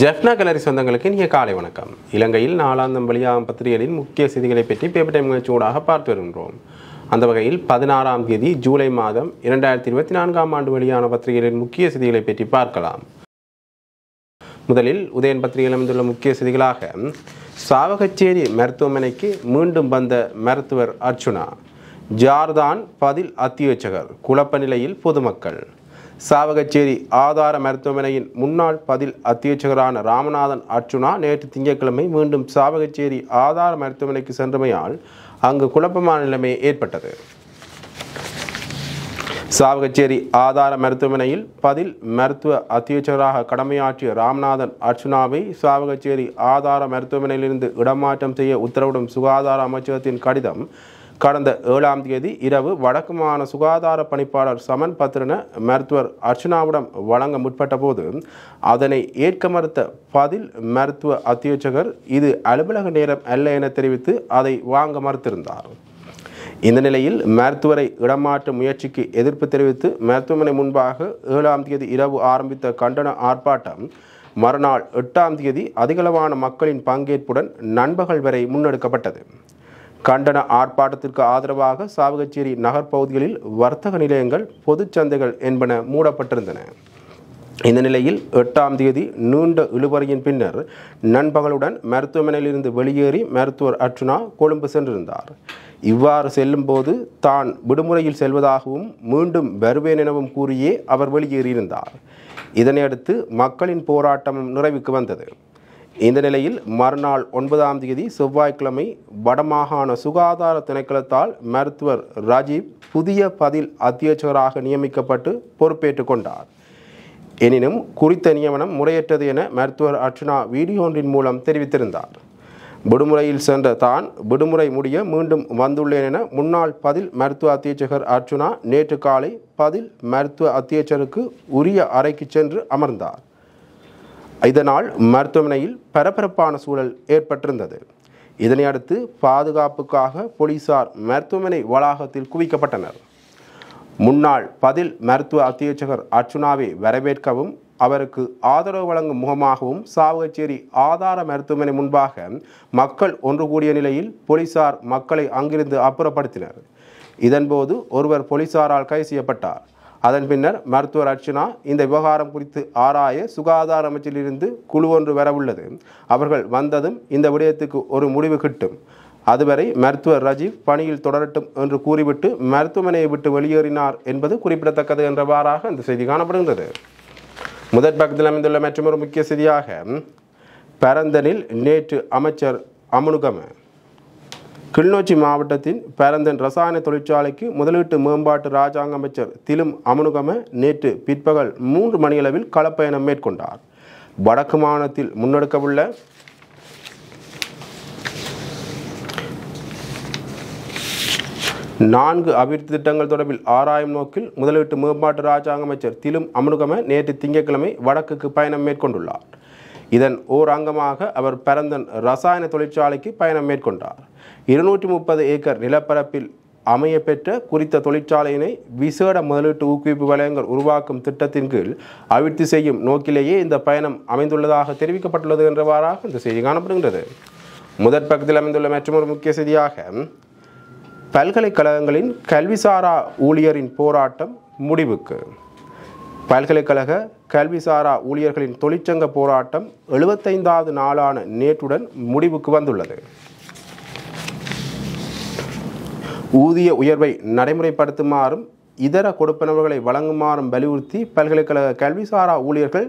ஜெஃப்னா கலரி சொந்தங்களுக்கு நீங்கள் காலை வணக்கம் இலங்கையில் நாலாந்தம் தம்பளியாம் பத்திரிகைகளின் முக்கிய செய்திகளை பற்றி பேப்பர் டைம் சூடாக பார்த்து வருகின்றோம் அந்த வகையில் பதினாறாம் தேதி ஜூலை மாதம் இரண்டாயிரத்தி இருபத்தி நான்காம் ஆண்டு வெளியான பத்திரிகைகளின் முக்கிய செய்திகளை பற்றி பார்க்கலாம் முதலில் உதயன் பத்திரிகையில் அமைந்துள்ள முக்கிய செய்திகளாக சாவகச்சேரி மருத்துவமனைக்கு மீண்டும் வந்த மருத்துவர் அர்ச்சுனா ஜார்தான் பதில் அத்தியோச்சகர் குழப்ப நிலையில் பொதுமக்கள் சாவகச்சேரி ஆதார மருத்துவமனையின் முன்னாள் பதில் அத்தியட்சகரான ராமநாதன் அர்ச்சுனா நேற்று திங்கட்கிழமை மீண்டும் சாவகச்சேரி ஆதார மருத்துவமனைக்கு சென்றமையால் அங்கு குழப்பமான நிலைமை ஏற்பட்டது சாவகச்சேரி ஆதார மருத்துவமனையில் பதில் மருத்துவ அத்தியட்சகராக கடமையாற்றிய ராமநாதன் அர்ச்சுனாவை சாவகச்சேரி ஆதார மருத்துவமனையிலிருந்து இடமாற்றம் செய்ய உத்தரவிடும் சுகாதார அமைச்சகத்தின் கடிதம் கடந்த ஏழாம் தேதி இரவு வடக்கு சுகாதார பணிப்பாளர் சமன் பத்திரன மருத்துவர் அர்ச்சனாவிடம் வழங்க முற்பட்ட போது அதனை ஏற்க மறுத்த பதில் மருத்துவ அத்தியட்சகர் இது அலுவலக நேரம் அல்ல என தெரிவித்து அதை வாங்க மறுத்திருந்தார் இந்த நிலையில் மருத்துவரை இடமாற்ற முயற்சிக்கு எதிர்ப்பு தெரிவித்து மருத்துவமனை முன்பாக ஏழாம் தேதி இரவு ஆரம்பித்த கண்டன ஆர்ப்பாட்டம் மறுநாள் எட்டாம் தேதி அதிகளவான மக்களின் பங்கேற்புடன் நண்பகல் வரை முன்னெடுக்கப்பட்டது கண்டன ஆர்ப்பாட்டத்திற்கு ஆதரவாக சாவகச்சேரி நகர்ப்பகுதிகளில் வர்த்தக நிலையங்கள் பொதுச்சந்தைகள் என்பன மூடப்பட்டிருந்தன இந்த நிலையில் எட்டாம் தேதி நீண்ட இழுபறையின் பின்னர் நண்பகலுடன் மருத்துவமனையிலிருந்து வெளியேறி மருத்துவர் அர்ச்சுனா கொழும்பு சென்றிருந்தார் இவ்வாறு செல்லும்போது தான் விடுமுறையில் செல்வதாகவும் மீண்டும் வருவேன் எனவும் கூறியே அவர் வெளியேறியிருந்தார் இதனையடுத்து மக்களின் போராட்டமும் நிறைவுக்கு வந்தது இந்த நிலையில் மறுநாள் ஒன்பதாம் தேதி செவ்வாய்க்கிழமை வடமாகாண சுகாதார திணைக்களத்தால் மருத்துவர் ராஜீவ் புதிய பதில் அத்தியட்சகராக நியமிக்கப்பட்டு பொறுப்பேற்றுக் கொண்டார் எனினும் குறித்த நியமனம் முறையற்றது என மருத்துவர் அர்ச்சனா வீடியோ ஒன்றின் மூலம் தெரிவித்திருந்தார் விடுமுறையில் சென்ற தான் விடுமுறை முடிய மீண்டும் வந்துள்ளேன் என முன்னாள் பதில் மருத்துவ அத்தியட்சகர் அர்ச்சனா நேற்று காலை பதில் மருத்துவ அத்தியட்சருக்கு உரிய அறைக்கு சென்று அமர்ந்தார் இதனால் மருத்துவமனையில் பரபரப்பான சூழல் ஏற்பட்டிருந்தது இதனையடுத்து பாதுகாப்புக்காக போலீசார் மருத்துவமனை வளாகத்தில் குவிக்கப்பட்டனர் முன்னாள் பதில் மருத்துவ அத்தியட்சகர் அர்ச்சுனாவை வரவேற்கவும் அவருக்கு ஆதரவு வழங்கும் முகமாகவும் சாவகச்சேரி ஆதார மருத்துவமனை முன்பாக மக்கள் ஒன்று கூடிய நிலையில் போலீசார் மக்களை அங்கிருந்து அப்புறப்படுத்தினர் இதன்போது ஒருவர் போலீசாரால் கைது செய்யப்பட்டார் அதன் பின்னர் மருத்துவர் அர்ச்சனா இந்த விவகாரம் குறித்து ஆராய சுகாதார அமைச்சிலிருந்து குழு ஒன்று வரவுள்ளது அவர்கள் வந்ததும் இந்த விடயத்துக்கு ஒரு முடிவு கிட்டும் அதுவரை மருத்துவர் ரஜீவ் பணியில் தொடரட்டும் என்று கூறிவிட்டு மருத்துவமனையை விட்டு வெளியேறினார் என்பது குறிப்பிடத்தக்கது என்றவாறாக இந்த செய்தி காணப்படுகின்றது முதற் பக்கத்தில் அமைந்துள்ள மற்றொரு முக்கிய செய்தியாக பரந்தனில் நேற்று அமைச்சர் அமுனுகமே கிளிநொச்சி மாவட்டத்தின் பேரந்தன் ரசாயன தொழிற்சாலைக்கு முதலீட்டு மேம்பாட்டு ராஜாங்க அமைச்சர் திலும் அமனுகம நேற்று பிற்பகல் மூன்று மணியளவில் களப்பயணம் மேற்கொண்டார் வடக்கு மாநிலத்தில் முன்னெடுக்கவுள்ள நான்கு அபிவிருத்தி திட்டங்கள் தொடர்பில் ஆராயும் நோக்கில் முதலீட்டு மேம்பாட்டு ராஜாங்க அமைச்சர் திலும் அமனுகம நேற்று திங்கட்கிழமை வடக்குக்கு பயணம் மேற்கொண்டுள்ளார் இதன் ஓர் அங்கமாக அவர் பரந்தன் ரசாயன தொழிற்சாலைக்கு பயணம் மேற்கொண்டார் இருநூற்றி முப்பது ஏக்கர் நிலப்பரப்பில் அமைய பெற்ற குறித்த தொழிற்சாலையினை விசேட முதலீட்டு ஊக்குவிப்பு வலயங்கள் உருவாக்கும் திட்டத்தின் கீழ் அவிழ்த்தி செய்யும் நோக்கிலேயே இந்த பயணம் அமைந்துள்ளதாக தெரிவிக்கப்பட்டுள்ளது என்றவாறாக இந்த செய்தி காணப்படுகின்றது முதற் பக்கத்தில் அமைந்துள்ள மற்றொரு முக்கிய செய்தியாக பல்கலைக்கழகங்களின் கல்விசாரா ஊழியரின் போராட்டம் முடிவுக்கு பல்கலைக்கழக கல்விசாரா ஊழியர்களின் தொழிற்சங்க போராட்டம் எழுபத்தைந்தாவது நாளான நேற்றுடன் முடிவுக்கு வந்துள்ளது ஊதிய உயர்வை நடைமுறைப்படுத்துமாறும் இதர கொடுப்பனவுகளை வழங்குமாறும் வலியுறுத்தி பல்கலைக்கழக கல்விசாரா ஊழியர்கள்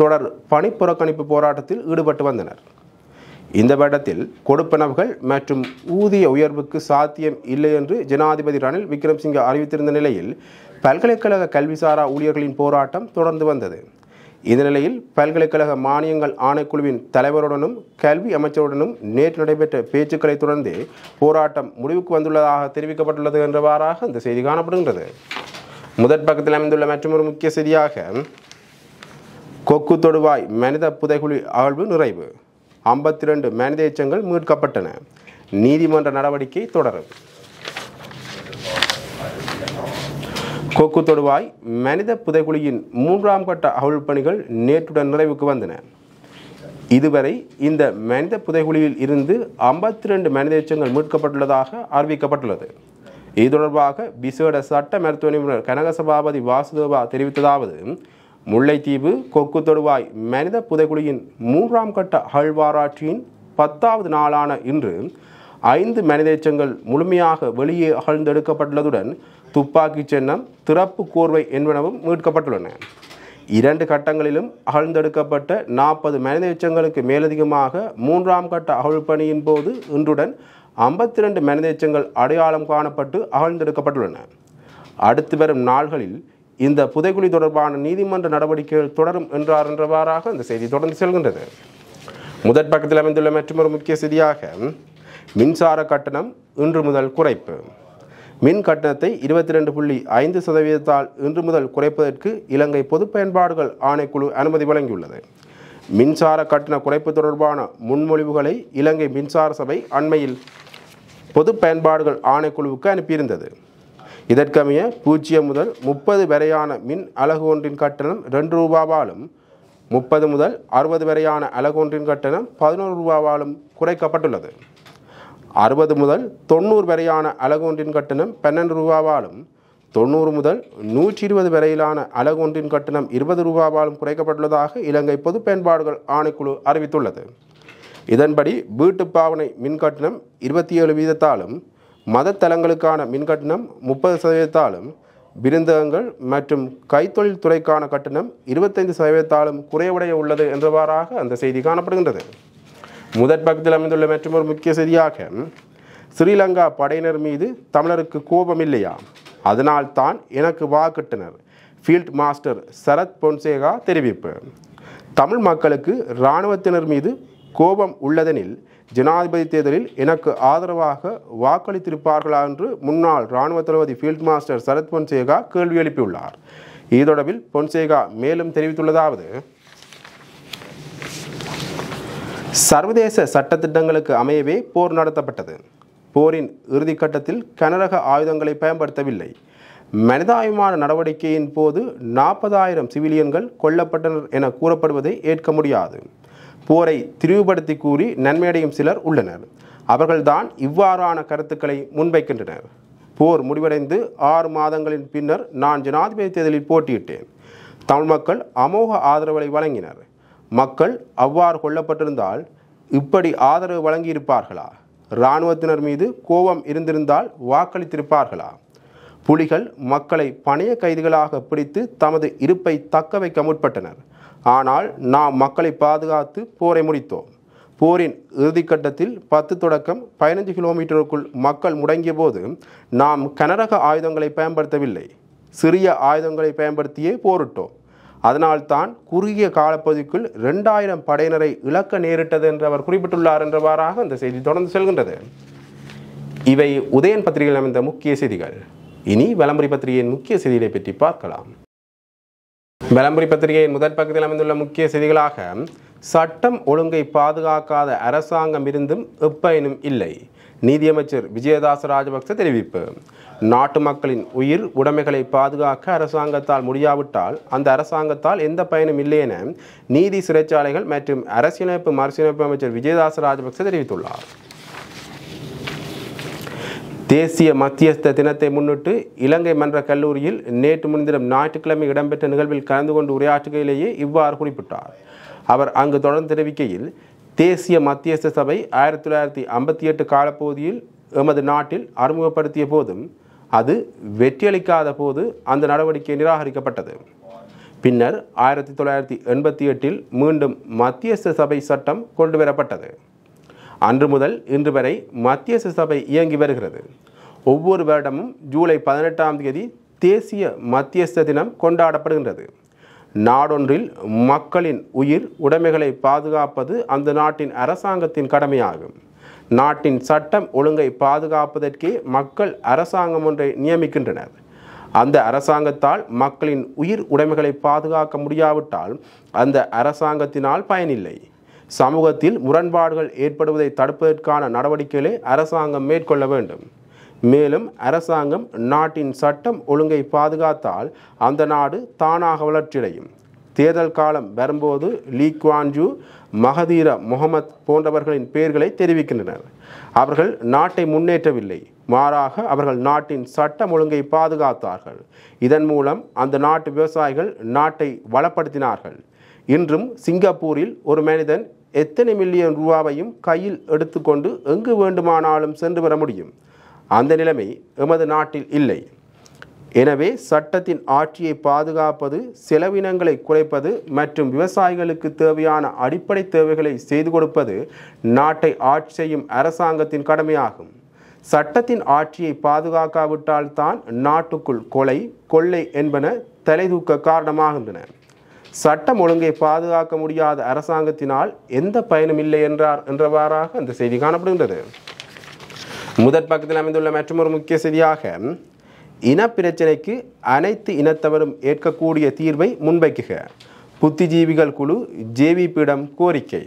தொடர் பணி புறக்கணிப்பு போராட்டத்தில் ஈடுபட்டு வந்தனர் இந்த வருடத்தில் கொடுப்பனவுகள் மற்றும் ஊதிய உயர்வுக்கு சாத்தியம் இல்லை என்று ஜனாதிபதி ரணில் விக்ரம்சிங்க அறிவித்திருந்த நிலையில் பல்கலைக்கழக கல்விசாரா ஊழியர்களின் போராட்டம் தொடர்ந்து வந்தது இந்நிலையில் பல்கலைக்கழக மானியங்கள் ஆணைக்குழுவின் தலைவருடனும் கல்வி அமைச்சருடனும் நேற்று நடைபெற்ற பேச்சுக்களை தொடர்ந்து போராட்டம் முடிவுக்கு வந்துள்ளதாக தெரிவிக்கப்பட்டுள்ளது என்றவாறாக இந்த செய்தி காணப்படுகின்றது முதற் பக்கத்தில் அமைந்துள்ள மற்றொரு முக்கிய செய்தியாக கொக்கு தொடுவாய் மனித புதைகுழி ஆழ்வு நிறைவு ஐம்பத்தி ரெண்டு மனித எச்சங்கள் மீட்கப்பட்டன நீதிமன்ற நடவடிக்கை தொடரும் கொக்கு தொடுவாய் மனித புதைகுழியின் மூன்றாம் கட்ட அகழ்வு பணிகள் நேற்றுடன் நிறைவுக்கு வந்தன இதுவரை இந்த மனித புதைகுழியில் இருந்து ஐம்பத்தி ரெண்டு மனித எச்சங்கள் மீட்கப்பட்டுள்ளதாக அறிவிக்கப்பட்டுள்ளது இது தொடர்பாக விசேட சட்ட மருத்துவ நிபுணர் கனகசபாபதி வாசுதேவா தெரிவித்ததாவது முல்லைத்தீவு கொக்கு தொடுவாய் மனித புதைகுழியின் மூன்றாம் கட்ட அகழ்வாராய்ச்சியின் பத்தாவது நாளான இன்று ஐந்து மனித எச்சங்கள் முழுமையாக வெளியே அகழ்ந்தெடுக்கப்பட்டுள்ளதுடன் துப்பாக்கி சின்னம் திறப்பு கோர்வை என்பனவும் மீட்கப்பட்டுள்ளன இரண்டு கட்டங்களிலும் அகழ்ந்தெடுக்கப்பட்ட நாற்பது மனித எச்சங்களுக்கு மேலதிகமாக மூன்றாம் கட்ட பணியின் போது இன்றுடன் ஐம்பத்தி ரெண்டு மனித எச்சங்கள் அடையாளம் காணப்பட்டு அகழ்ந்தெடுக்கப்பட்டுள்ளன அடுத்து வரும் நாள்களில் இந்த புதைக்குழி தொடர்பான நீதிமன்ற நடவடிக்கைகள் தொடரும் என்றார் என்றவாறாக இந்த செய்தி தொடர்ந்து செல்கின்றது முதற் பக்கத்தில் அமைந்துள்ள மற்றொரு முக்கிய செய்தியாக மின்சார கட்டணம் இன்று முதல் குறைப்பு மின் கட்டணத்தை இருபத்தி ரெண்டு புள்ளி ஐந்து சதவீதத்தால் இன்று முதல் குறைப்பதற்கு இலங்கை பொது பயன்பாடுகள் ஆணைக்குழு அனுமதி வழங்கியுள்ளது மின்சார கட்டண குறைப்பு தொடர்பான முன்மொழிவுகளை இலங்கை மின்சார சபை அண்மையில் பொது பயன்பாடுகள் ஆணைக்குழுவுக்கு அனுப்பியிருந்தது இதற்கமைய பூஜ்ஜியம் முதல் முப்பது வரையான மின் அலகு ஒன்றின் கட்டணம் ரெண்டு ரூபாவாலும் முப்பது முதல் அறுபது வரையான அலகு ஒன்றின் கட்டணம் பதினோரு ரூபாவாலும் குறைக்கப்பட்டுள்ளது அறுபது முதல் தொண்ணூறு வரையான அலகொன்றின் கட்டணம் பன்னெண்டு ரூபாவாலும் தொண்ணூறு முதல் நூற்றி இருபது வரையிலான அலகொன்றின் கட்டணம் இருபது ரூபாவாலும் குறைக்கப்பட்டுள்ளதாக இலங்கை பொது பயன்பாடுகள் ஆணைக்குழு அறிவித்துள்ளது இதன்படி வீட்டு பாவனை மின்கட்டணம் இருபத்தி ஏழு வீதத்தாலும் மதத்தலங்களுக்கான மின்கட்டணம் முப்பது சதவீதத்தாலும் விருந்தகங்கள் மற்றும் கைத்தொழில் துறைக்கான கட்டணம் இருபத்தைந்து சதவீதத்தாலும் குறைவடைய உள்ளது என்றவாறாக அந்த செய்தி காணப்படுகின்றது முதற் பக்கத்தில் அமைந்துள்ள மற்றொரு முக்கிய செய்தியாக ஸ்ரீலங்கா படையினர் மீது தமிழருக்கு கோபம் இல்லையா அதனால் தான் எனக்கு வாக்கிட்டனர் ஃபீல்ட் மாஸ்டர் சரத் பொன்சேகா தெரிவிப்பு தமிழ் மக்களுக்கு இராணுவத்தினர் மீது கோபம் உள்ளதெனில் ஜனாதிபதி தேர்தலில் எனக்கு ஆதரவாக வாக்களித்திருப்பார்களா என்று முன்னாள் இராணுவ தளபதி ஃபீல்ட் மாஸ்டர் சரத் பொன்சேகா கேள்வி எழுப்பியுள்ளார் இதொடர்பில் பொன்சேகா மேலும் தெரிவித்துள்ளதாவது சர்வதேச சட்டத்திட்டங்களுக்கு அமையவே போர் நடத்தப்பட்டது போரின் இறுதிக்கட்டத்தில் கனரக ஆயுதங்களை பயன்படுத்தவில்லை மனிதாயுமான நடவடிக்கையின் போது நாற்பதாயிரம் சிவிலியன்கள் கொல்லப்பட்டனர் என கூறப்படுவதை ஏற்க முடியாது போரை திரிவுபடுத்தி கூறி நன்மையடையும் சிலர் உள்ளனர் அவர்கள்தான் இவ்வாறான கருத்துக்களை முன்வைக்கின்றனர் போர் முடிவடைந்து ஆறு மாதங்களின் பின்னர் நான் ஜனாதிபதி தேர்தலில் போட்டியிட்டேன் தமிழ் மக்கள் அமோக ஆதரவுகளை வழங்கினர் மக்கள் அவ்வாறு கொல்லப்பட்டிருந்தால் இப்படி ஆதரவு வழங்கியிருப்பார்களா இராணுவத்தினர் மீது கோபம் இருந்திருந்தால் வாக்களித்திருப்பார்களா புலிகள் மக்களை பணைய கைதிகளாக பிடித்து தமது இருப்பை தக்க வைக்க முற்பட்டனர் ஆனால் நாம் மக்களை பாதுகாத்து போரை முடித்தோம் போரின் இறுதிக்கட்டத்தில் பத்து தொடக்கம் பதினஞ்சு கிலோமீட்டருக்குள் மக்கள் முடங்கிய போது நாம் கனரக ஆயுதங்களை பயன்படுத்தவில்லை சிறிய ஆயுதங்களை பயன்படுத்தியே போரிட்டோம் அதனால்தான் குறுகிய காலப்பகுதிக்குள் ரெண்டாயிரம் படையினரை இழக்க நேரிட்டது என்று அவர் குறிப்பிட்டுள்ளார் என்றவாறாக இந்த செய்தி தொடர்ந்து செல்கின்றது இவை உதயன் பத்திரிகையில் அமைந்த முக்கிய செய்திகள் இனி விளம்பரி பத்திரிகையின் முக்கிய செய்திகளை பற்றி பார்க்கலாம் விளம்பரி பத்திரிகையின் முதற் பக்கத்தில் அமைந்துள்ள முக்கிய செய்திகளாக சட்டம் ஒழுங்கை பாதுகாக்காத அரசாங்கம் இருந்தும் எப்பயினும் இல்லை நீதியமைச்சர் விஜயதாச ராஜபக்ச தெரிவிப்பு நாட்டு மக்களின் உயிர் உடைமைகளை பாதுகாக்க அரசாங்கத்தால் முடியாவிட்டால் அந்த அரசாங்கத்தால் எந்த பயனும் இல்லை என நீதி சிறைச்சாலைகள் மற்றும் அரசியலமைப்பு மறுசீரமைப்பு அமைச்சர் விஜயதாச ராஜபக்ச தெரிவித்துள்ளார் தேசிய மத்தியஸ்த தினத்தை முன்னிட்டு இலங்கை மன்ற கல்லூரியில் நேற்று முன்தினம் ஞாயிற்றுக்கிழமை இடம்பெற்ற நிகழ்வில் கலந்து கொண்டு உரையாற்றுகையிலேயே இவ்வாறு குறிப்பிட்டார் அவர் அங்கு தொடர்ந்து தெரிவிக்கையில் தேசிய மத்தியஸ்த சபை ஆயிரத்தி தொள்ளாயிரத்தி ஐம்பத்தி எட்டு காலப்பகுதியில் எமது நாட்டில் அறிமுகப்படுத்திய போதும் அது வெற்றியளிக்காத போது அந்த நடவடிக்கை நிராகரிக்கப்பட்டது பின்னர் ஆயிரத்தி தொள்ளாயிரத்தி எண்பத்தி எட்டில் மீண்டும் மத்தியஸ்த சபை சட்டம் கொண்டு வரப்பட்டது அன்று முதல் இன்று வரை மத்தியஸ்த சபை இயங்கி வருகிறது ஒவ்வொரு வருடமும் ஜூலை பதினெட்டாம் தேதி தேசிய மத்தியஸ்த தினம் கொண்டாடப்படுகின்றது நாடொன்றில் மக்களின் உயிர் உடைமைகளை பாதுகாப்பது அந்த நாட்டின் அரசாங்கத்தின் கடமையாகும் நாட்டின் சட்டம் ஒழுங்கை பாதுகாப்பதற்கே மக்கள் அரசாங்கம் ஒன்றை நியமிக்கின்றனர் அந்த அரசாங்கத்தால் மக்களின் உயிர் உடைமைகளை பாதுகாக்க முடியாவிட்டால் அந்த அரசாங்கத்தினால் பயனில்லை சமூகத்தில் முரண்பாடுகள் ஏற்படுவதை தடுப்பதற்கான நடவடிக்கைகளை அரசாங்கம் மேற்கொள்ள வேண்டும் மேலும் அரசாங்கம் நாட்டின் சட்டம் ஒழுங்கை பாதுகாத்தால் அந்த நாடு தானாக வளர்ச்சியடையும் தேர்தல் காலம் வரும்போது லீ குவான்ஜு மகதீர முகமத் போன்றவர்களின் பெயர்களை தெரிவிக்கின்றனர் அவர்கள் நாட்டை முன்னேற்றவில்லை மாறாக அவர்கள் நாட்டின் சட்டம் ஒழுங்கை பாதுகாத்தார்கள் இதன் மூலம் அந்த நாட்டு விவசாயிகள் நாட்டை வளப்படுத்தினார்கள் இன்றும் சிங்கப்பூரில் ஒரு மனிதன் எத்தனை மில்லியன் ரூபாவையும் கையில் எடுத்துக்கொண்டு எங்கு வேண்டுமானாலும் சென்று வர முடியும் அந்த நிலைமை எமது நாட்டில் இல்லை எனவே சட்டத்தின் ஆட்சியை பாதுகாப்பது செலவினங்களை குறைப்பது மற்றும் விவசாயிகளுக்கு தேவையான அடிப்படை தேவைகளை செய்து கொடுப்பது நாட்டை ஆட்சி செய்யும் அரசாங்கத்தின் கடமையாகும் சட்டத்தின் ஆட்சியை பாதுகாக்காவிட்டால் தான் நாட்டுக்குள் கொலை கொள்ளை என்பன தலைதூக்க காரணமாகின்றன சட்டம் ஒழுங்கை பாதுகாக்க முடியாத அரசாங்கத்தினால் எந்த பயனும் இல்லை என்றார் என்றவாறாக அந்த செய்தி காணப்படுகின்றது முதற் பக்கத்தில் அமைந்துள்ள மற்றொரு முக்கிய செய்தியாக இனப்பிரச்சினைக்கு அனைத்து இனத்தவரும் ஏற்கக்கூடிய தீர்வை முன்வைக்குக புத்திஜீவிகள் குழு ஜேவிபியிடம் கோரிக்கை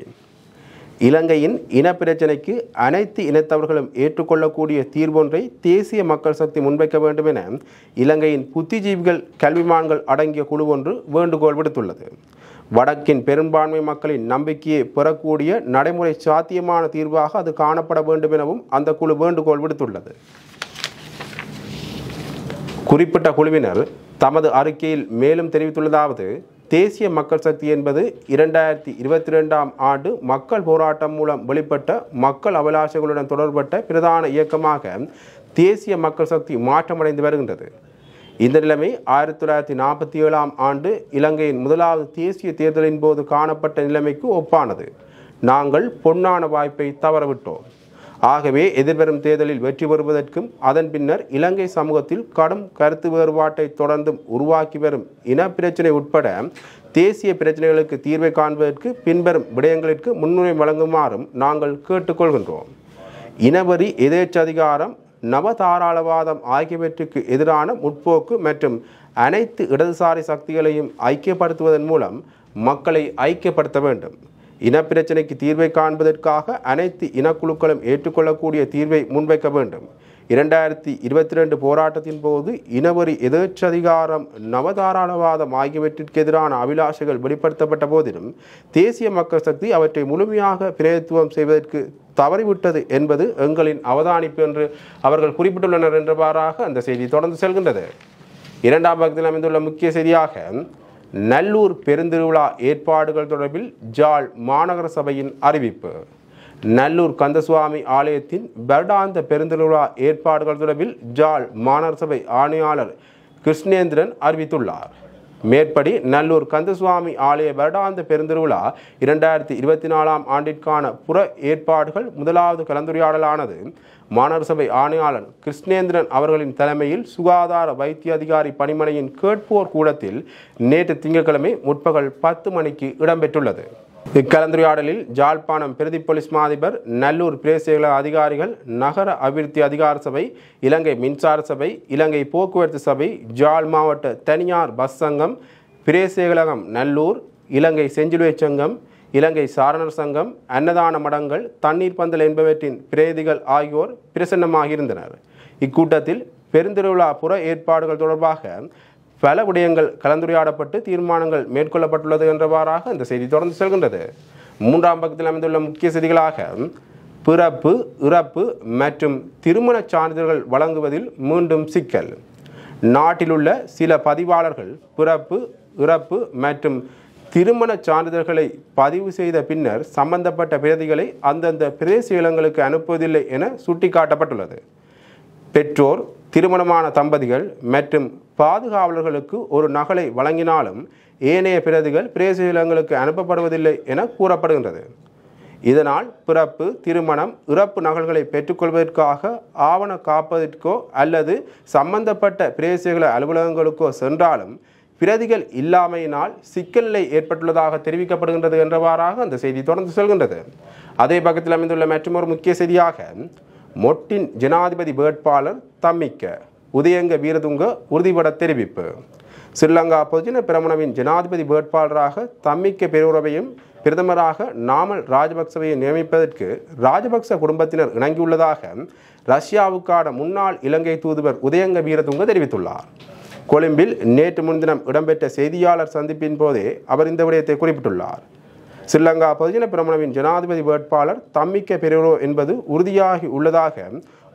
இலங்கையின் இனப்பிரச்சினைக்கு அனைத்து இனத்தவர்களும் ஏற்றுக்கொள்ளக்கூடிய தீர்வொன்றை தேசிய மக்கள் சக்தி முன்வைக்க வேண்டும் என இலங்கையின் புத்திஜீவிகள் கல்விமான்கள் அடங்கிய குழு ஒன்று வேண்டுகோள் விடுத்துள்ளது வடக்கின் பெரும்பான்மை மக்களின் நம்பிக்கையை பெறக்கூடிய நடைமுறை சாத்தியமான தீர்வாக அது காணப்பட வேண்டும் எனவும் அந்த குழு வேண்டுகோள் விடுத்துள்ளது குறிப்பிட்ட குழுவினர் தமது அறிக்கையில் மேலும் தெரிவித்துள்ளதாவது தேசிய மக்கள் சக்தி என்பது இரண்டாயிரத்தி இருபத்தி ரெண்டாம் ஆண்டு மக்கள் போராட்டம் மூலம் வெளிப்பட்ட மக்கள் அவலாசைகளுடன் தொடர்பட்ட பிரதான இயக்கமாக தேசிய மக்கள் சக்தி மாற்றமடைந்து வருகின்றது இந்த நிலைமை ஆயிரத்தி தொள்ளாயிரத்தி நாற்பத்தி ஏழாம் ஆண்டு இலங்கையின் முதலாவது தேசிய தேர்தலின் போது காணப்பட்ட நிலைமைக்கு ஒப்பானது நாங்கள் பொன்னான வாய்ப்பை தவறவிட்டோம் ஆகவே எதிர்வரும் தேர்தலில் வெற்றி பெறுவதற்கும் அதன் பின்னர் இலங்கை சமூகத்தில் கடும் கருத்து வேறுபாட்டை தொடர்ந்தும் உருவாக்கி வரும் இன பிரச்சினை உட்பட தேசிய பிரச்சனைகளுக்கு தீர்வை காண்பதற்கு பின்வரும் விடயங்களுக்கு முன்னுரிமை வழங்குமாறும் நாங்கள் கேட்டுக்கொள்கின்றோம் இனவரி எதேச்சதிகாரம் நவதாராளவாதம் ஆகியவற்றுக்கு எதிரான முற்போக்கு மற்றும் அனைத்து இடதுசாரி சக்திகளையும் ஐக்கியப்படுத்துவதன் மூலம் மக்களை ஐக்கியப்படுத்த வேண்டும் இனப்பிரச்சினைக்கு தீர்வை காண்பதற்காக அனைத்து இனக்குழுக்களும் ஏற்றுக்கொள்ளக்கூடிய தீர்வை முன்வைக்க வேண்டும் இரண்டாயிரத்தி இருபத்தி ரெண்டு போராட்டத்தின் போது இனவெறி எதேச்சதிகாரம் நவதாராளவாதம் ஆகியவற்றிற்கு எதிரான அபிலாஷைகள் வெளிப்படுத்தப்பட்ட போதிலும் தேசிய மக்கள் சக்தி அவற்றை முழுமையாக பிரதித்துவம் செய்வதற்கு தவறிவிட்டது என்பது எங்களின் அவதானிப்பு என்று அவர்கள் குறிப்பிட்டுள்ளனர் என்றவாறாக அந்த செய்தி தொடர்ந்து செல்கின்றது இரண்டாம் பகுதியில் அமைந்துள்ள முக்கிய செய்தியாக நல்லூர் பெருந்திருவிழா ஏற்பாடுகள் தொடர்பில் ஜாழ் மாநகர சபையின் அறிவிப்பு நல்லூர் கந்தசுவாமி ஆலயத்தின் வருடாந்த பெருந்திருவிழா ஏற்பாடுகள் தொடர்பில் ஜால் மாநகரசபை சபை ஆணையாளர் கிருஷ்ணேந்திரன் அறிவித்துள்ளார் மேற்படி நல்லூர் கந்தசுவாமி ஆலய வருடாந்த பெருந்திருவிழா இரண்டாயிரத்தி இருபத்தி நாலாம் ஆண்டிற்கான புற ஏற்பாடுகள் முதலாவது கலந்துரையாடலானது மாநகர சபை ஆணையாளர் கிருஷ்ணேந்திரன் அவர்களின் தலைமையில் சுகாதார வைத்திய அதிகாரி பணிமனையின் கேட்போர் கூடத்தில் நேற்று திங்கட்கிழமை முற்பகல் பத்து மணிக்கு இடம்பெற்றுள்ளது இக்கலந்துரையாடலில் ஜாழ்ப்பாணம் பிரதி போலீஸ் மாதிபர் நல்லூர் பிரேசியல அதிகாரிகள் நகர அபிவிருத்தி அதிகார சபை இலங்கை மின்சார சபை இலங்கை போக்குவரத்து சபை ஜாழ் மாவட்ட தனியார் பஸ் சங்கம் பிரேசேகலகம் நல்லூர் இலங்கை செஞ்சிலுவை சங்கம் இலங்கை சாரணர் சங்கம் அன்னதான மடங்கள் தண்ணீர் பந்தல் என்பவற்றின் பிரேதிகள் ஆகியோர் பிரசன்னமாகியிருந்தனர் இக்கூட்டத்தில் பெருந்திருவிழா புற ஏற்பாடுகள் தொடர்பாக பல விடயங்கள் கலந்துரையாடப்பட்டு தீர்மானங்கள் மேற்கொள்ளப்பட்டுள்ளது என்றவாறாக இந்த செய்தி தொடர்ந்து செல்கின்றது மூன்றாம் பக்கத்தில் அமைந்துள்ள முக்கிய செய்திகளாக பிறப்பு இறப்பு மற்றும் திருமண சான்றிதழ்கள் வழங்குவதில் மீண்டும் சிக்கல் நாட்டிலுள்ள சில பதிவாளர்கள் பிறப்பு இறப்பு மற்றும் திருமண சான்றிதழ்களை பதிவு செய்த பின்னர் சம்பந்தப்பட்ட பிரதிகளை அந்தந்த பிரதேச இளங்களுக்கு அனுப்புவதில்லை என சுட்டிக்காட்டப்பட்டுள்ளது பெற்றோர் திருமணமான தம்பதிகள் மற்றும் பாதுகாவலர்களுக்கு ஒரு நகலை வழங்கினாலும் ஏனைய பிரதிகள் பிரதேச இளங்களுக்கு அனுப்பப்படுவதில்லை என கூறப்படுகின்றது இதனால் பிறப்பு திருமணம் இறப்பு நகல்களை பெற்றுக்கொள்வதற்காக ஆவண காப்பதற்கோ அல்லது சம்பந்தப்பட்ட பிரேசிகள அலுவலகங்களுக்கோ சென்றாலும் பிரதிகள் இல்லாமையினால் சிக்கல் நிலை ஏற்பட்டுள்ளதாக தெரிவிக்கப்படுகின்றது என்றவாறாக அந்த செய்தி தொடர்ந்து செல்கின்றது அதே பக்கத்தில் அமைந்துள்ள மற்றொரு முக்கிய செய்தியாக மொட்டின் ஜனாதிபதி வேட்பாளர் தம்மிக்க உதயங்க வீரதுங்க உறுதிபட தெரிவிப்பு ஸ்ரீலங்கா பொதுஜன பிரமணவின் ஜனாதிபதி வேட்பாளராக தம்மிக்க பெருவுறவையும் பிரதமராக நாமல் ராஜபக்சவையை நியமிப்பதற்கு ராஜபக்ச குடும்பத்தினர் இணங்கியுள்ளதாக ரஷ்யாவுக்கான முன்னாள் இலங்கை தூதுவர் உதயங்க வீரதுங்க தெரிவித்துள்ளார் கொழும்பில் நேற்று முன்தினம் இடம்பெற்ற செய்தியாளர் சந்திப்பின் போதே அவர் இந்த விடயத்தை குறிப்பிட்டுள்ளார் ஸ்ரீலங்கா பொதுஜன பிரமணவின் ஜனாதிபதி வேட்பாளர் தம்மிக்க பெருரோ என்பது உறுதியாகி உள்ளதாக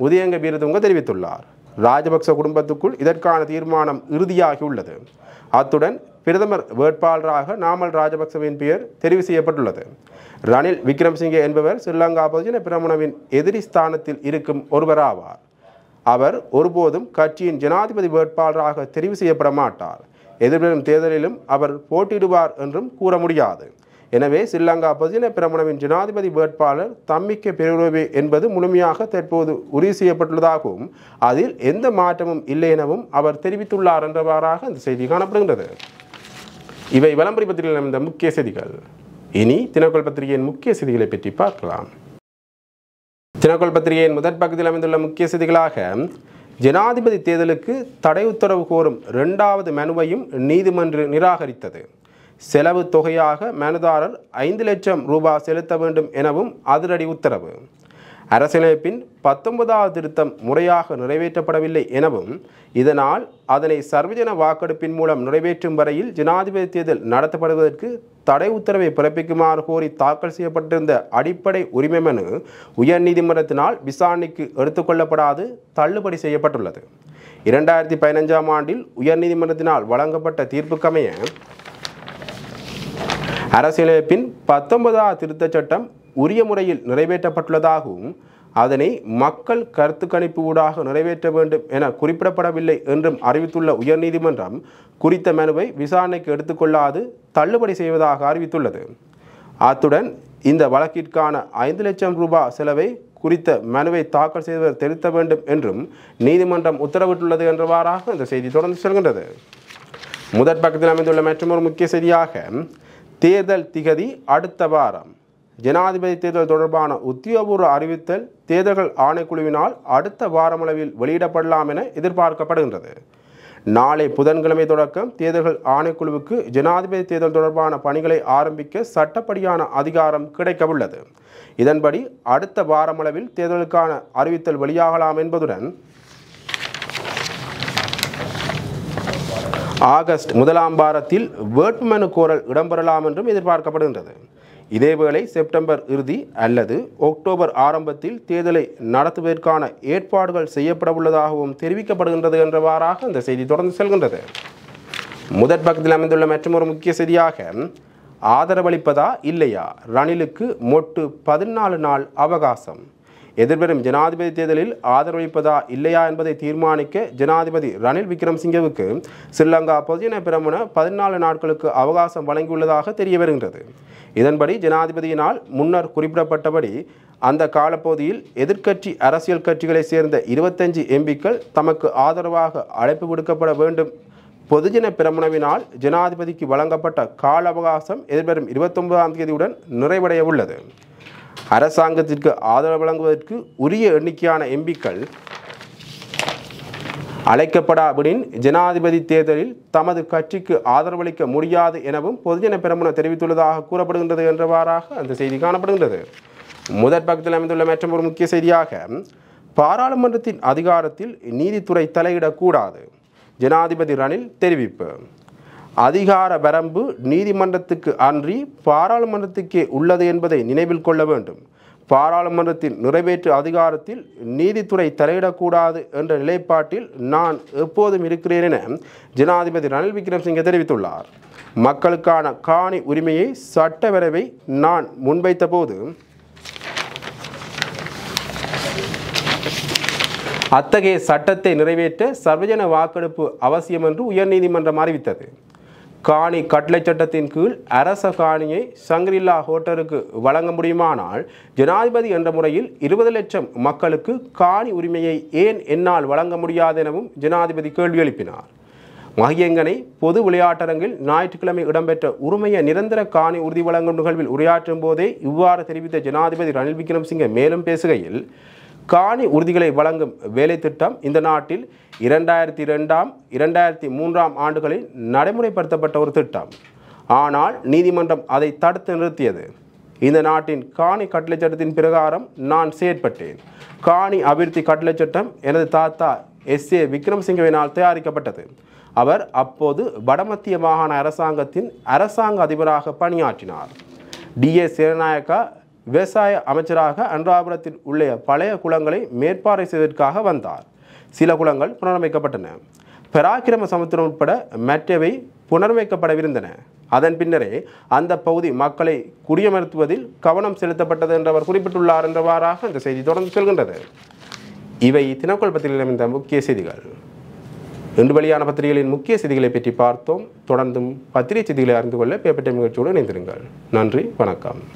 உதயங்க வீரதுங்க தெரிவித்துள்ளார் ராஜபக்ச குடும்பத்துக்குள் இதற்கான தீர்மானம் இறுதியாகியுள்ளது அத்துடன் பிரதமர் வேட்பாளராக நாமல் ராஜபக்சவின் பெயர் தெரிவு செய்யப்பட்டுள்ளது ரணில் விக்ரம்சிங்கே என்பவர் ஸ்ரீலங்கா பொதுஜன பிரமணவின் எதிரி ஸ்தானத்தில் இருக்கும் ஒருவராவார் அவர் ஒருபோதும் கட்சியின் ஜனாதிபதி வேட்பாளராக தெரிவு செய்யப்பட மாட்டார் எதிர்வரும் தேர்தலிலும் அவர் போட்டியிடுவார் என்றும் கூற முடியாது எனவே ஸ்ரீலங்கா பொதுஜன பிரமணவின் ஜனாதிபதி வேட்பாளர் தம்மிக்க பெருவே என்பது முழுமையாக தற்போது உறுதி செய்யப்பட்டுள்ளதாகவும் அதில் எந்த மாற்றமும் இல்லை எனவும் அவர் தெரிவித்துள்ளார் என்றவாறாக இந்த செய்தி காணப்படுகின்றது இவை விளம்பரி பத்திரிகையில் அமைந்த முக்கிய செய்திகள் இனி தினக்கோள் பத்திரிகையின் முக்கிய செய்திகளை பற்றி பார்க்கலாம் தினக்கோள் பத்திரிகையின் முதற் பகுதியில் அமைந்துள்ள முக்கிய செய்திகளாக ஜனாதிபதி தேர்தலுக்கு தடை உத்தரவு கோரும் இரண்டாவது மனுவையும் நீதிமன்றம் நிராகரித்தது செலவு தொகையாக மனுதாரர் ஐந்து லட்சம் ரூபாய் செலுத்த வேண்டும் எனவும் அதிரடி உத்தரவு அரசியலமைப்பின் பத்தொன்பதாவது திருத்தம் முறையாக நிறைவேற்றப்படவில்லை எனவும் இதனால் அதனை சர்வஜன வாக்கெடுப்பின் மூலம் நிறைவேற்றும் வரையில் ஜனாதிபதி தேர்தல் நடத்தப்படுவதற்கு தடை உத்தரவை பிறப்பிக்குமாறு கோரி தாக்கல் செய்யப்பட்டிருந்த அடிப்படை உரிமை மனு உயர்நீதிமன்றத்தினால் விசாரணைக்கு எடுத்துக்கொள்ளப்படாது தள்ளுபடி செய்யப்பட்டுள்ளது இரண்டாயிரத்தி பதினஞ்சாம் ஆண்டில் உயர்நீதிமன்றத்தினால் வழங்கப்பட்ட தீர்ப்புக்கமைய அரசியலமைப்பின் பத்தொன்பதாவது திருத்தச் சட்டம் உரிய முறையில் நிறைவேற்றப்பட்டுள்ளதாகவும் அதனை மக்கள் கருத்து கணிப்பு ஊடாக நிறைவேற்ற வேண்டும் என குறிப்பிடப்படவில்லை என்றும் அறிவித்துள்ள உயர்நீதிமன்றம் குறித்த மனுவை விசாரணைக்கு எடுத்துக்கொள்ளாது தள்ளுபடி செய்வதாக அறிவித்துள்ளது அத்துடன் இந்த வழக்கிற்கான ஐந்து லட்சம் ரூபாய் செலவை குறித்த மனுவை தாக்கல் செய்தவர் தெரிவித்த வேண்டும் என்றும் நீதிமன்றம் உத்தரவிட்டுள்ளது என்றவாறாக இந்த செய்தி தொடர்ந்து செல்கின்றது முதற் பக்கத்தில் அமைந்துள்ள மற்றொரு முக்கிய செய்தியாக தேர்தல் திகதி அடுத்த வாரம் ஜனாதிபதி தேர்தல் தொடர்பான உத்தியோகபூர்வ அறிவித்தல் தேர்தல்கள் ஆணைக்குழுவினால் அடுத்த வாரமளவில் வெளியிடப்படலாம் என எதிர்பார்க்கப்படுகின்றது நாளை புதன்கிழமை தொடக்கம் தேர்தல்கள் ஆணைக்குழுவுக்கு ஜனாதிபதி தேர்தல் தொடர்பான பணிகளை ஆரம்பிக்க சட்டப்படியான அதிகாரம் கிடைக்கவுள்ளது இதன்படி அடுத்த வாரமளவில் தேர்தலுக்கான அறிவித்தல் வெளியாகலாம் என்பதுடன் ஆகஸ்ட் முதலாம் வாரத்தில் வேட்புமனு கோரல் இடம்பெறலாம் என்றும் எதிர்பார்க்கப்படுகின்றது இதேவேளை செப்டம்பர் இறுதி அல்லது ஒக்டோபர் ஆரம்பத்தில் தேர்தலை நடத்துவதற்கான ஏற்பாடுகள் செய்யப்படவுள்ளதாகவும் தெரிவிக்கப்படுகின்றது என்றவாறாக இந்த செய்தி தொடர்ந்து செல்கின்றது முதற் பக்கத்தில் அமைந்துள்ள மற்றொரு முக்கிய செய்தியாக ஆதரவளிப்பதா இல்லையா ரணிலுக்கு மொட்டு பதினாலு நாள் அவகாசம் எதிர்வரும் ஜனாதிபதி தேர்தலில் ஆதரவளிப்பதா இல்லையா என்பதை தீர்மானிக்க ஜனாதிபதி ரணில் விக்ரம்சிங்கவுக்கு ஸ்ரீலங்கா பொதுஜன பிரமுன பதினாலு நாட்களுக்கு அவகாசம் வழங்கியுள்ளதாக தெரிய வருகின்றது இதன்படி ஜனாதிபதியினால் முன்னர் குறிப்பிடப்பட்டபடி அந்த காலப்பகுதியில் எதிர்க்கட்சி அரசியல் கட்சிகளை சேர்ந்த இருபத்தஞ்சு எம்பிக்கள் தமக்கு ஆதரவாக அழைப்பு விடுக்கப்பட வேண்டும் பொதுஜன பிரமுனவினால் ஜனாதிபதிக்கு வழங்கப்பட்ட கால அவகாசம் எதிர்வரும் இருபத்தொன்பதாம் தேதியுடன் நிறைவடைய உள்ளது அரசாங்கத்திற்கு ஆதரவு வழங்குவதற்கு உரிய எண்ணிக்கையான எம்பிக்கள் அழைக்கப்படாவிடின் ஜனாதிபதி தேர்தலில் தமது கட்சிக்கு ஆதரவளிக்க முடியாது எனவும் பொதுஜன பெருமனம் தெரிவித்துள்ளதாக கூறப்படுகின்றது என்றவாறாக அந்த செய்தி காணப்படுகின்றது முதற் பக்கத்தில் அமைந்துள்ள மற்றும் ஒரு முக்கிய செய்தியாக பாராளுமன்றத்தின் அதிகாரத்தில் நீதித்துறை தலையிடக்கூடாது ஜனாதிபதி ரணில் தெரிவிப்பு அதிகார வரம்பு நீதிமன்றத்துக்கு அன்றி பாராளுமன்றத்துக்கே உள்ளது என்பதை நினைவில் கொள்ள வேண்டும் பாராளுமன்றத்தின் நிறைவேற்று அதிகாரத்தில் நீதித்துறை தலையிடக்கூடாது என்ற நிலைப்பாட்டில் நான் எப்போதும் இருக்கிறேன் என ஜனாதிபதி ரணில் விக்ரம்சிங்கே தெரிவித்துள்ளார் மக்களுக்கான காணி உரிமையை சட்டவரவை நான் முன்வைத்த போது அத்தகைய சட்டத்தை நிறைவேற்ற சர்வஜன வாக்கெடுப்பு அவசியம் என்று உயர்நீதிமன்றம் அறிவித்தது காணி கட்டளை சட்டத்தின் கீழ் அரச காணியை சங்கரில்லா ஹோட்டருக்கு வழங்க முடியுமானால் ஜனாதிபதி என்ற முறையில் இருபது லட்சம் மக்களுக்கு காணி உரிமையை ஏன் என்னால் வழங்க முடியாது எனவும் ஜனாதிபதி கேள்வி எழுப்பினார் மகியங்கனை பொது விளையாட்டரங்கில் ஞாயிற்றுக்கிழமை இடம்பெற்ற உரிமைய நிரந்தர காணி உறுதி வழங்கும் நிகழ்வில் உரையாற்றும் போதே இவ்வாறு தெரிவித்த ஜனாதிபதி ரணில் விக்ரமசிங்க மேலும் பேசுகையில் காணி உறுதிகளை வழங்கும் வேலை திட்டம் இந்த நாட்டில் இரண்டாயிரத்தி ரெண்டாம் இரண்டாயிரத்தி மூன்றாம் ஆண்டுகளில் நடைமுறைப்படுத்தப்பட்ட ஒரு திட்டம் ஆனால் நீதிமன்றம் அதை தடுத்து நிறுத்தியது இந்த நாட்டின் காணி கட்டளை சட்டத்தின் பிரகாரம் நான் செயற்பட்டேன் காணி அபிவிருத்தி கட்டளை சட்டம் எனது தாத்தா எஸ் ஏ விக்ரம்சிங்கவினால் தயாரிக்கப்பட்டது அவர் அப்போது வடமத்திய மாகாண அரசாங்கத்தின் அரசாங்க அதிபராக பணியாற்றினார் டி ஏ விவசாய அமைச்சராக அன்றாபுரத்தில் உள்ள பழைய குளங்களை மேற்பார்வை செய்வதற்காக வந்தார் சில குளங்கள் புனரமைக்கப்பட்டன பெராக்கிரம சமுத்திரம் உட்பட மற்றவை புனரமைக்கப்படவிருந்தன அதன் பின்னரே அந்த பகுதி மக்களை குடியமர்த்துவதில் கவனம் செலுத்தப்பட்டது என்றவர் குறிப்பிட்டுள்ளார் என்றவாறாக இந்த செய்தி தொடர்ந்து செல்கின்றது இவை தினக்குள் பத்திரிகையில் அமைந்த முக்கிய செய்திகள் இன்று வெளியான பத்திரிகைகளின் முக்கிய செய்திகளை பற்றி பார்த்தோம் தொடர்ந்தும் பத்திரிகை செய்திகளை அறிந்து கொள்ள பேப்பட்டை நிகழ்ச்சியோடு இணைந்திருங்கள் நன்றி வணக்கம்